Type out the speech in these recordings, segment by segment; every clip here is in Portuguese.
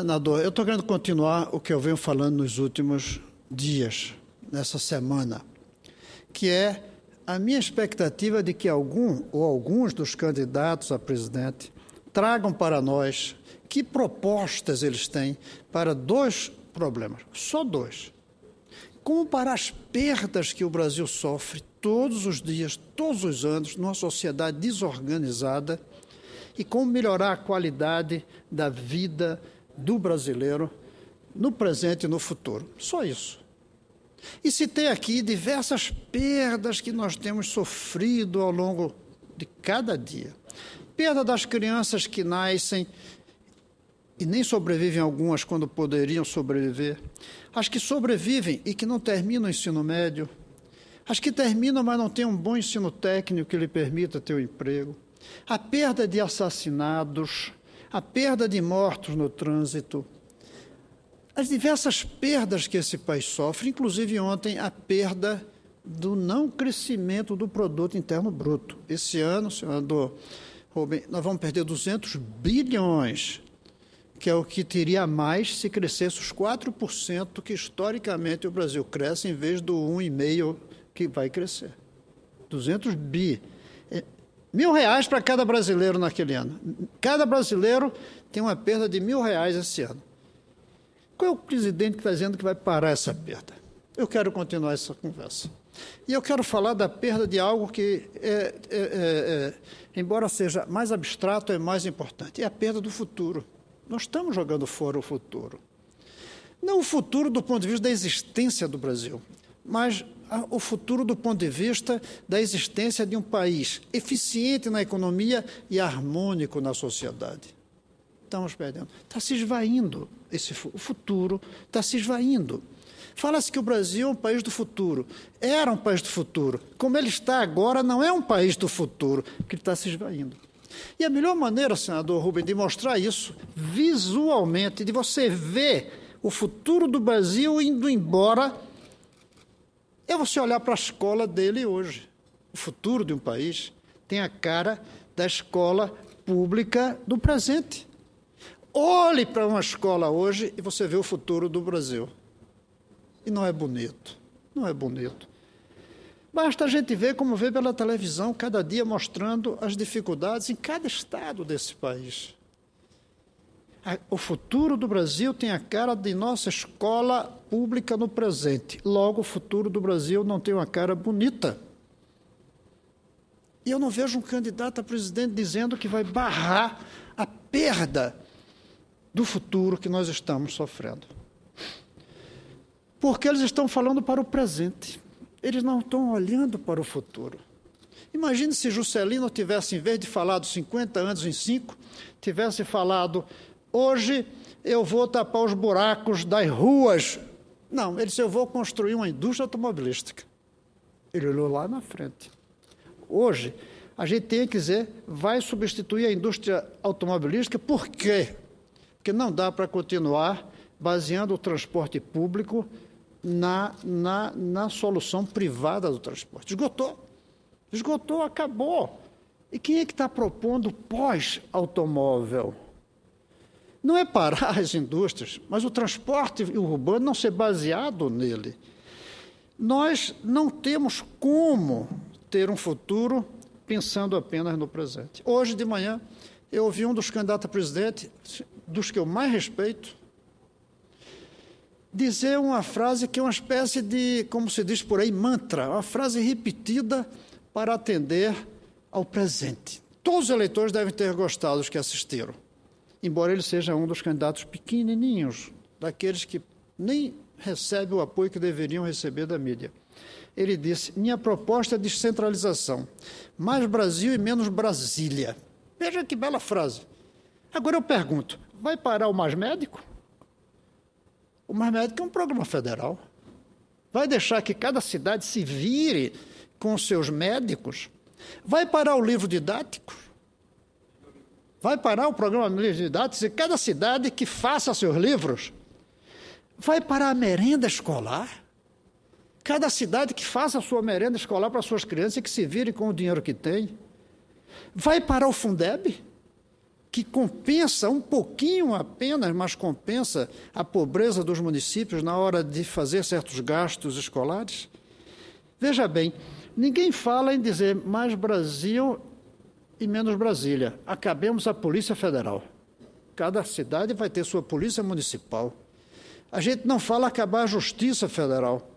Senador, eu estou querendo continuar o que eu venho falando nos últimos dias, nessa semana, que é a minha expectativa de que algum ou alguns dos candidatos a presidente tragam para nós que propostas eles têm para dois problemas, só dois. Como para as perdas que o Brasil sofre todos os dias, todos os anos, numa sociedade desorganizada, e como melhorar a qualidade da vida do brasileiro no presente e no futuro. Só isso. E citei aqui diversas perdas que nós temos sofrido ao longo de cada dia. Perda das crianças que nascem e nem sobrevivem algumas quando poderiam sobreviver. As que sobrevivem e que não terminam o ensino médio. As que terminam, mas não têm um bom ensino técnico que lhe permita ter um emprego. A perda de assassinados a perda de mortos no trânsito, as diversas perdas que esse país sofre, inclusive ontem a perda do não crescimento do produto interno bruto. Esse ano, senador Rubem, nós vamos perder 200 bilhões, que é o que teria mais se crescesse os 4% que historicamente o Brasil cresce em vez do 1,5 que vai crescer. 200 bi. Mil reais para cada brasileiro naquele ano. Cada brasileiro tem uma perda de mil reais esse ano. Qual é o presidente que está dizendo que vai parar essa perda? Eu quero continuar essa conversa. E eu quero falar da perda de algo que, é, é, é, é, embora seja mais abstrato, é mais importante. É a perda do futuro. Nós estamos jogando fora o futuro. Não o futuro do ponto de vista da existência do Brasil, mas o futuro do ponto de vista da existência de um país eficiente na economia e harmônico na sociedade. Estamos perdendo. Está se esvaindo esse o futuro, está se esvaindo. Fala-se que o Brasil é um país do futuro. Era um país do futuro. Como ele está agora, não é um país do futuro, porque está se esvaindo. E a melhor maneira, senador Rubem, de mostrar isso visualmente, de você ver o futuro do Brasil indo embora é você olhar para a escola dele hoje. O futuro de um país tem a cara da escola pública do presente. Olhe para uma escola hoje e você vê o futuro do Brasil. E não é bonito. Não é bonito. Basta a gente ver como vê pela televisão, cada dia mostrando as dificuldades em cada estado desse país. O futuro do Brasil tem a cara de nossa escola pública no presente. Logo, o futuro do Brasil não tem uma cara bonita. E eu não vejo um candidato a presidente dizendo que vai barrar a perda do futuro que nós estamos sofrendo. Porque eles estão falando para o presente. Eles não estão olhando para o futuro. Imagine se Juscelino tivesse, em vez de falar dos 50 anos em 5, tivesse falado Hoje eu vou tapar os buracos das ruas. Não, ele disse: eu vou construir uma indústria automobilística. Ele olhou lá na frente. Hoje, a gente tem que dizer, vai substituir a indústria automobilística, por quê? Porque não dá para continuar baseando o transporte público na, na, na solução privada do transporte. Esgotou. Esgotou, acabou. E quem é que está propondo pós-automóvel? não é parar as indústrias, mas o transporte urbano não ser baseado nele. Nós não temos como ter um futuro pensando apenas no presente. Hoje de manhã, eu ouvi um dos candidatos a presidente, dos que eu mais respeito, dizer uma frase que é uma espécie de, como se diz por aí, mantra, uma frase repetida para atender ao presente. Todos os eleitores devem ter gostado os que assistiram embora ele seja um dos candidatos pequenininhos, daqueles que nem recebem o apoio que deveriam receber da mídia. Ele disse: Minha proposta é descentralização, mais Brasil e menos Brasília. Veja que bela frase. Agora eu pergunto: vai parar o Mais Médico? O Mais Médico é um programa federal. Vai deixar que cada cidade se vire com seus médicos? Vai parar o livro didático? Vai parar o programa Livros Didáticos e cada cidade que faça seus livros vai parar a merenda escolar. Cada cidade que faça a sua merenda escolar para suas crianças e que se virem com o dinheiro que tem. Vai parar o Fundeb, que compensa um pouquinho apenas, mas compensa a pobreza dos municípios na hora de fazer certos gastos escolares. Veja bem, ninguém fala em dizer mais Brasil e menos Brasília. Acabemos a Polícia Federal. Cada cidade vai ter sua Polícia Municipal. A gente não fala acabar a Justiça Federal.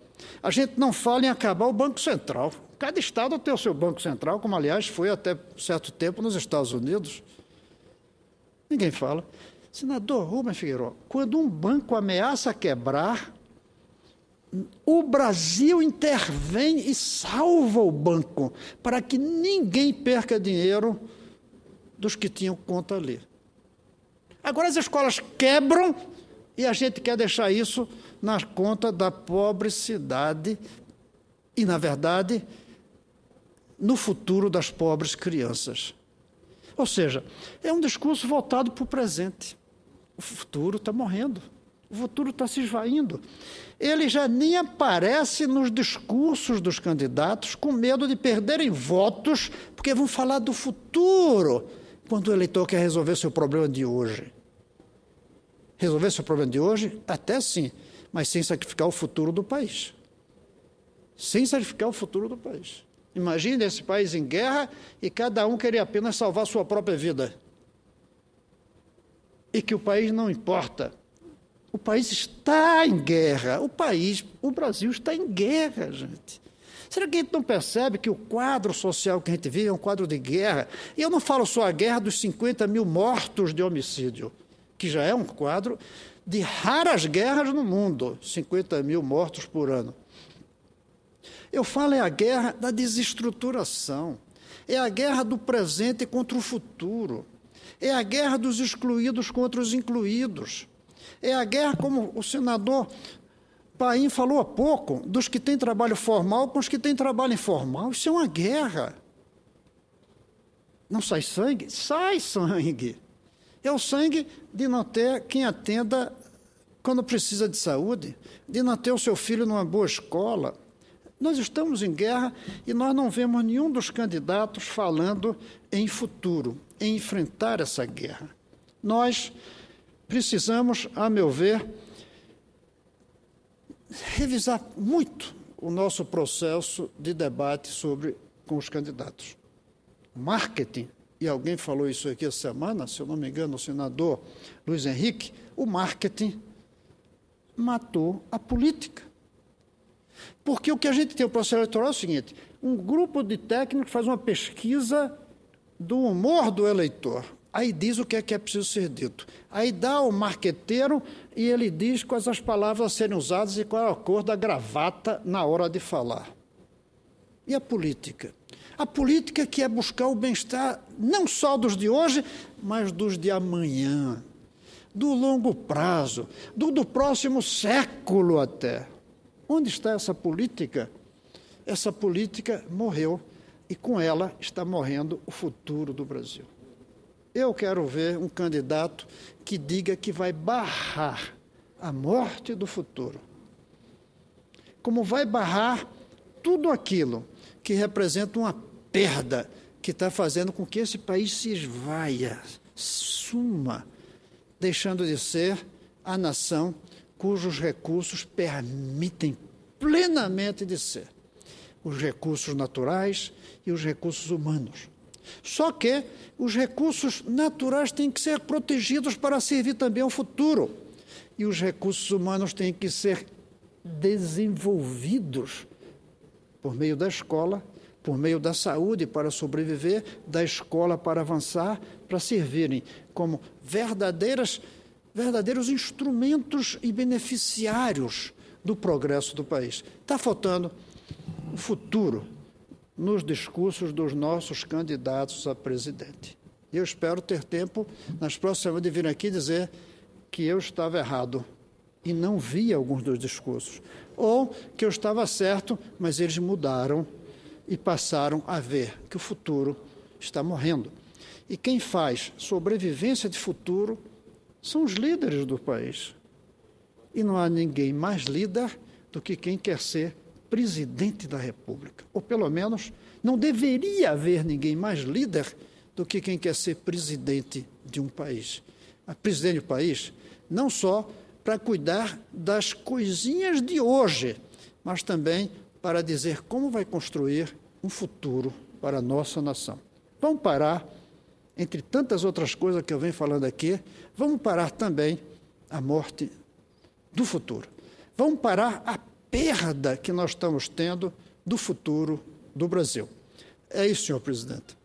A gente não fala em acabar o Banco Central. Cada estado tem o seu Banco Central, como aliás foi até certo tempo nos Estados Unidos. Ninguém fala. Senador Rubens Figueiredo, quando um banco ameaça quebrar, o Brasil intervém e salva o banco para que ninguém perca dinheiro dos que tinham conta ali. Agora as escolas quebram e a gente quer deixar isso na conta da pobre cidade e, na verdade, no futuro das pobres crianças. Ou seja, é um discurso voltado para o presente. O futuro está morrendo. O futuro está se esvaindo. Ele já nem aparece nos discursos dos candidatos com medo de perderem votos, porque vão falar do futuro, quando o eleitor quer resolver seu problema de hoje. Resolver seu problema de hoje? Até sim, mas sem sacrificar o futuro do país. Sem sacrificar o futuro do país. Imagine esse país em guerra e cada um querer apenas salvar sua própria vida. E que o país não importa o país está em guerra. O país, o Brasil está em guerra, gente. Será que a gente não percebe que o quadro social que a gente vive é um quadro de guerra? E eu não falo só a guerra dos 50 mil mortos de homicídio, que já é um quadro de raras guerras no mundo 50 mil mortos por ano. Eu falo é a guerra da desestruturação, é a guerra do presente contra o futuro, é a guerra dos excluídos contra os incluídos. É a guerra, como o senador Paim falou há pouco, dos que têm trabalho formal com os que têm trabalho informal. Isso é uma guerra. Não sai sangue? Sai sangue. É o sangue de não ter quem atenda quando precisa de saúde, de não ter o seu filho numa boa escola. Nós estamos em guerra e nós não vemos nenhum dos candidatos falando em futuro, em enfrentar essa guerra. Nós precisamos, a meu ver, revisar muito o nosso processo de debate sobre com os candidatos. Marketing, e alguém falou isso aqui essa semana, se eu não me engano, o senador Luiz Henrique, o marketing matou a política. Porque o que a gente tem, o processo eleitoral é o seguinte: um grupo de técnicos faz uma pesquisa do humor do eleitor. Aí diz o que é que é preciso ser dito. Aí dá o marqueteiro e ele diz quais as palavras a serem usadas e qual é a cor da gravata na hora de falar. E a política? A política que é buscar o bem-estar não só dos de hoje, mas dos de amanhã, do longo prazo, do, do próximo século até. Onde está essa política? Essa política morreu e com ela está morrendo o futuro do Brasil. Eu quero ver um candidato que diga que vai barrar a morte do futuro. Como vai barrar tudo aquilo que representa uma perda que está fazendo com que esse país se esvaia, suma, deixando de ser a nação cujos recursos permitem plenamente de ser os recursos naturais e os recursos humanos. Só que os recursos naturais têm que ser protegidos para servir também ao futuro. E os recursos humanos têm que ser desenvolvidos por meio da escola, por meio da saúde para sobreviver, da escola para avançar, para servirem como verdadeiras, verdadeiros instrumentos e beneficiários do progresso do país. Está faltando o futuro nos discursos dos nossos candidatos a presidente. E eu espero ter tempo nas próximas semanas de vir aqui dizer que eu estava errado e não vi alguns dos discursos, ou que eu estava certo, mas eles mudaram e passaram a ver que o futuro está morrendo. E quem faz sobrevivência de futuro são os líderes do país. E não há ninguém mais líder do que quem quer ser presidente da República. Ou pelo menos não deveria haver ninguém mais líder do que quem quer ser presidente de um país. A presidente do país, não só para cuidar das coisinhas de hoje, mas também para dizer como vai construir um futuro para a nossa nação. Vamos parar, entre tantas outras coisas que eu venho falando aqui, vamos parar também a morte do futuro. Vamos parar a perda que nós estamos tendo do futuro do Brasil. É isso, senhor presidente.